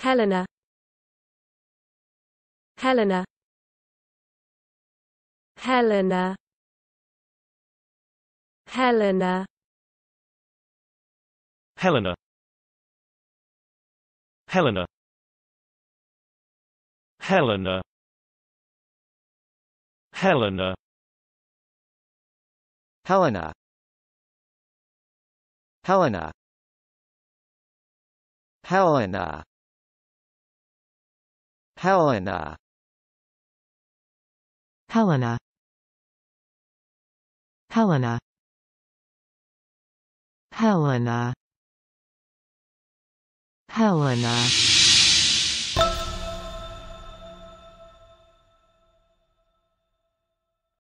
Helena Helena Helena Helena Helena Helena Helena Helena Helena Helena Helena Helena Helena Helena Helena Helena